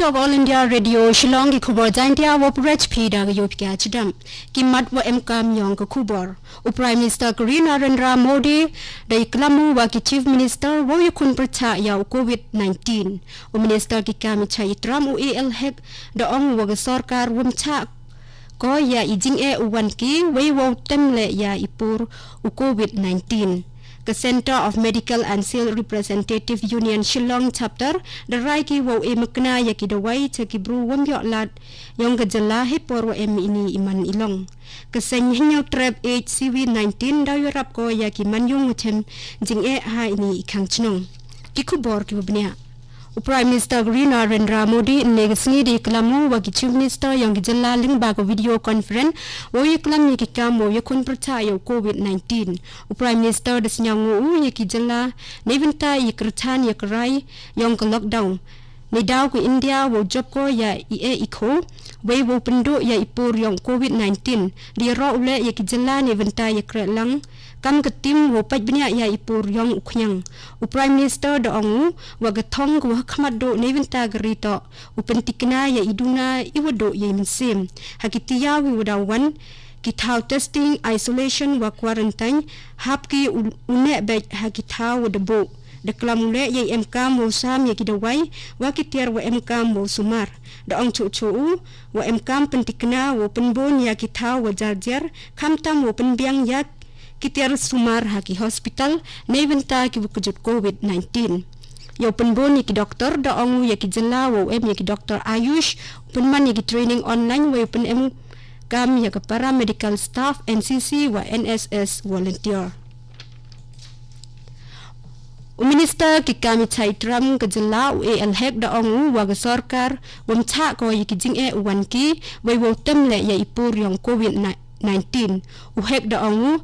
State of All India Radio Shillong Kubor Zandia Wop Rech Pida Yop Kyachidam Kimat Wa M Kam Yong Kubor U Prime Minister Kari Narendra Modi Dai Klamu Wa Chief Minister woyukun Yukun ya Yau COVID 19 U Minister Ki Kam Chaitram U EL Hek Da Ong Wa wumcha. Ko Ya Ijing E Uwan Ki Wei Wo Temle Ya Ipur U COVID 19 ke Center of Medical and Civil Representative Union Shillong Chapter the Raiki wo e mekna ya ki dewai cha ki bru wom yo lat yong ke jela he por wo em ini iman ilong ke seng hin yo trap HCV 19 da yo rap ko ya ki man yong chen jing e ha ini ikhang chnung ki khu bor ki bnia Prime Minister Guri Narendra Modi neg sengi di kelamu wagi Chief Minister yang gejala ling bago video conference woi kelam yaki kamu yakun percaya COVID-19. Prime Minister desinyang wu yaki jela nevinta yakertan yakerai yang ke lockdown. Medau ku India wo joko ya ie iko, we wo pendo ya ipur yang COVID-19, di ro ule ya kijela ni venta ya kretlang, kam ketim wo paj benya ya ipur yang ukyang. U Prime Minister do angu, wa getong ku hakamat do ni venta gerita, u pentikna ya iduna iwo do ya imsim. Hakitia wi wadawan, kitau testing, isolation wa quarantine, hapki unek bej hakitau wadabuk da klam le ye em kam wo sam ye kidaw wai wa ki tiar wo em kam wo sumar da ong chu chu u wo em kam pen tikna wo ya ki tha wo jar tam wo pen ya ki sumar ha ki hospital nei ven ta ki bu kujut covid 19 Yo pun bon yaki doktor da ong yaki jela wo em yaki doktor Ayush pun man yaki training online wo pun em kam yaki para medical staff NCC wa NSS volunteer. Minister Kikami Chaitram Kajala e alhek da ongu waga sorkar wam cha ko yikijing e uwan ki wai wotem le ya ipur yong COVID-19. Uhek da ongu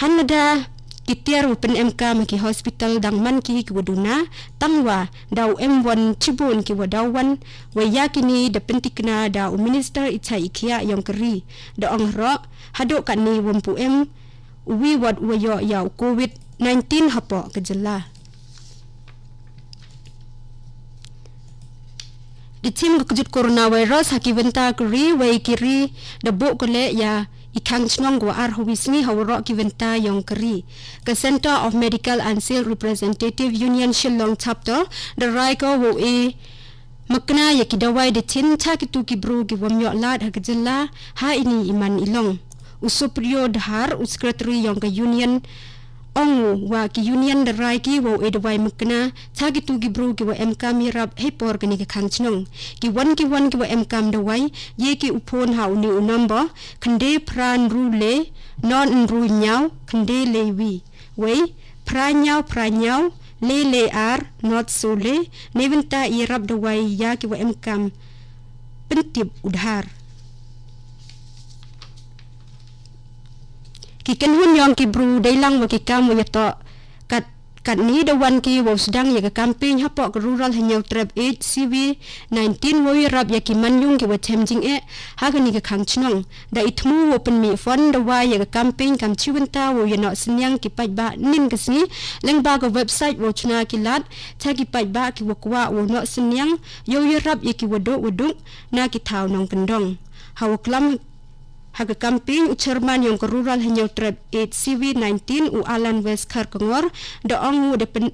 hanada kitiar wapen MK maki hospital dang man ki kiwaduna tangwa da u M1 cibun ki wadawan wai yakini da pentikna da u minister itai ikia yong keri da ong ro hadok kani wampu M, uwi wad uwayo ya COVID-19 hapo kejelah. Itim kejut corona virus haki venta kiri way kiri debu kule ya ikang cnong gua ar hobisni hawro ki venta yong kiri ke center of medical and sales representative union shillong chapter the raiko wo e makna yaki dawai de tin ta ki tu ki bro ki wom lad hak ha ini iman ilong usuprio dhar usekretari yong ke union ong wa ki union da rai ki wo edwai mukna cha gi tu gi bro ki wo mk rap he por gani ki khang chnung ki wan ki wan ki wo mk da wai ye ki upon ha uni u number khande pran ru le non ru nyau khande le wi we pran nyau pran nyau le le ar not so le ta i rab da wai ya ki wo mk pintib udhar ki ken hun yong ki bru dai lang mo ki kam mo yato kat kat ni da wan ki wo sedang ya ka kampin ha pok rural ha nyau trap 8 cv 19 wo yi ya rap ya ki man yong ki wo chem jing e ha ga ni ka khang chnong da it mu wo pen mi fon da wa ya ka kampin kam chi wen ta wo ya no sinyang ki pa ba nin ka si leng ba go website wo chna ki lat cha ki pa ba ki wo kwa wo no sinyang yo yi ya rap ya ki wo do wo du na ki thao nong kendong ha wo klam Hak ke kamping cerman yang kerural hanya trap 8 CV19 u alan west kar da ong u depen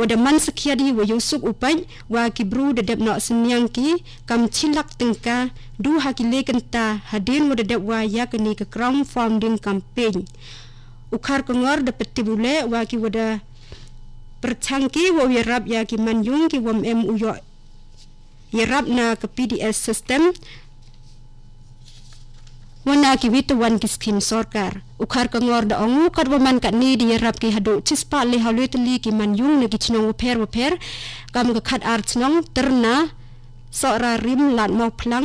Wada man sekian di wa Yusuf upaj wa kibru dedap nak senyang ki kam cilak tengka du hakile kenta hadin wa dedap wa ya ke krong founding campaign. Ukar kengor dapat tibule wa ki wada percangki wa wirab ya ki ki wam em uyo. Yerap na ke PDS system วันนาคิวิตวันกิสคิมซอดกรอุคารกงอร์ดองูคัดวมันกันนี้ดีรับกิฮดุชิสปาเลฮาลุตลีกิมันยุงนกิชนงเพรวเพรกำกคัดอาร์ชนงตรนาซอราริมลานมอพลัง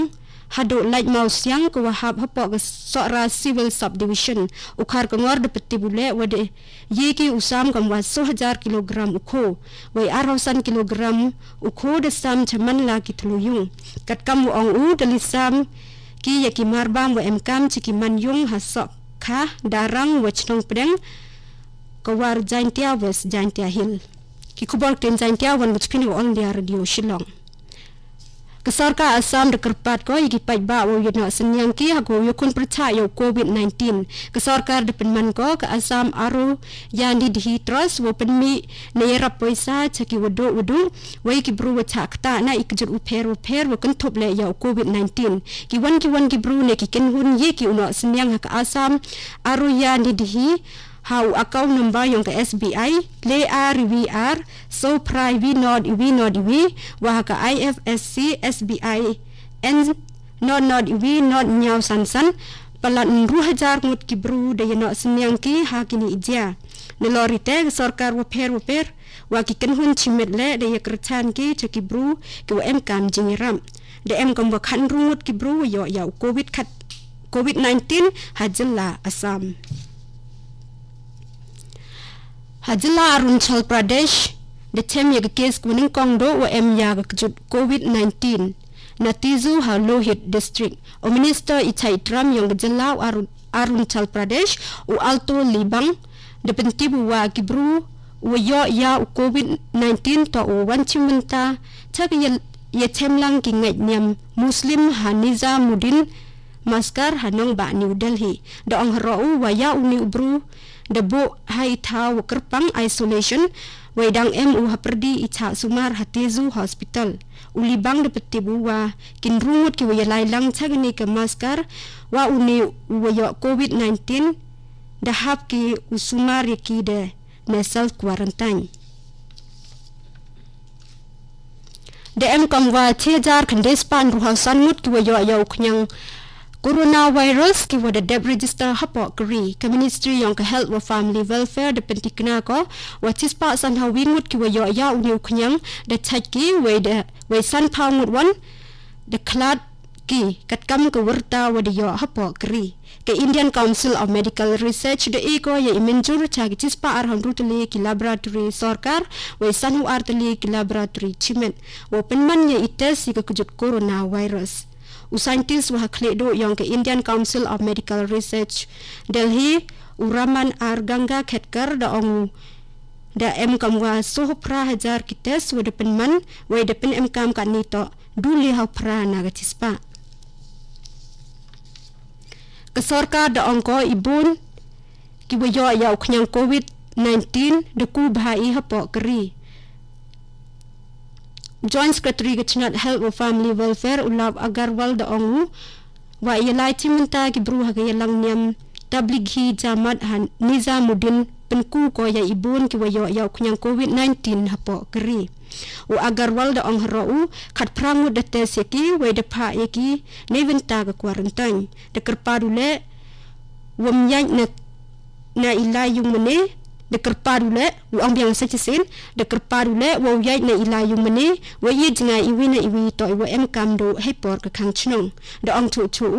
ฮัดุไลท์มาสยังกวฮับฮปอกซอราซิวิลซับดิวิชันอุคารกงอร์ดปฏิบุเลวเดยีกิอุซามกำวัสโซฮจาร์กิโลกรัมอุโควัยอาร์ฮันกิโลกรัมอุโคเดซามชมันลากิทลุยุงกัดกำวองอูเดลิซาม ki yaki marbang wa emkam ciki manyung hasok ka darang wa chnong pedeng kawar jantia wa jantia hil. Ki kubal ten jantia wan mutpini wa on dia radio shilong. กสรกาอสามระกปัดก็ยิ่ไปบ้าอยู่นสัญญาคีฮักอยู่คนประชาโยโควิด -19 กสรกาดเป็นมันก็กอสามอารูยานดีดีทรัสว่าเป็นมีในรับบริษัทชักวดูวดูว่ากิบรูวัชกตาในอีกจุดอุเพรอุเพรว่ากันทบเลยโควิด -19 กี่วันกี่วันกิบรูในกี่กันหุ่นเยกี่อุนสัญญาฮักอสามอารูยานดีดี hau akau nombor yang ke SBI, R V R, so pray we not, we not, we, wah ke IFSC, SBI, N, not, not, we not, nyau san san, pelan nru hajar ngut kibru, daya nak senyang ki, hak ini ijia. Nelori teg, sorkar wapir wapir, waki kenhun cimet le, daya kerchan ki, cekibru, kiwa emkan jengiram, Daya emkan wakhan rungut kibru, yau yau COVID-19, kat, covid hajil lah asam. Hajla Arunachal Pradesh de tem yek ya case kuning kong do wa em yag kjut covid 19 natizu ha lohit district o minister itai tram yong jela Arunachal Pradesh u alto libang de pentibu wa kibru wa yo ya covid 19 to wanchimunta chak ye chemlang ki ngai nyam muslim haniza mudin maskar hanong ba New Delhi. Daong rau waya uni ubru debu hai tau kerpang isolation waidang MU haperdi ita sumar hatizu hospital. Ulibang de petibu wa kin rumut ki waya lailang tagani ke maskar wa uni waya COVID-19 dahap ki usumar yaki de nasal quarantine. DM kamwa tejar kendespan ruhan sanmut kiwayo ayau kenyang Corona virus ki wada deb register hapo kri ke ministry yang ke health wa family welfare de penti kena ko wa tispa san ha wingut ya ki wa ya uniu kenyang de chaki we de we san pa ngut wan de klat ki kat kam ke warta, wa de yo hapo kri ke Indian Council of Medical Research de eko ya imenjur chaki tispa ar han rutli ki laboratory sorkar we san hu artli ki laboratory chimen wa penman ya ites si kujut corona virus scientist wah kledo yang ke Indian Council of Medical Research Delhi Uraman Arganga Ketkar da ong da M kam wa so pra hajar kites wa depen man wa depen em kam kan ni to duli ha pra na ga tispa Kesorka da ong ko ibun ki wa yo ya covid 19 de ku bha i ha joint secretary kitchenat health and family welfare ulab agarwal da ongu wa yelai timunta ki bru ha ge lang nyam tablighi ghi jamat han nizamuddin penku ko ya ibun ki wayo ya kunyan covid 19 hapo keri u agarwal da ong ro u khat prangu da te seki we da pha eki neven ta ga quarantine de kerpa dule wom yang na na ilai yung mene ดกระปารุเลวอังบียงสัจเสนดกระปารุเลวอวยในอิลายุมเนวยจงไออีวีในอีวีต่อวเอ็มกามดูให้ปอดกระคังชนงดอองถูถู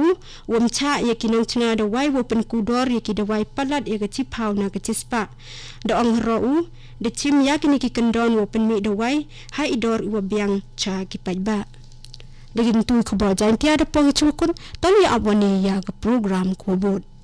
วมชาเอกินงชนาดวายวเป็นกูดอร์เอกิดวายปลัดเอกจิพาวนากจิสปะดอองรออเดชิมยากินกิคันดอนวเป็นมีดวายให้ดอร์วบียงชากิปัจบะด็กินตุยขบอจันทีอาดปองชูคุณตอนนี้อวันียากับโปรแกรมขบวน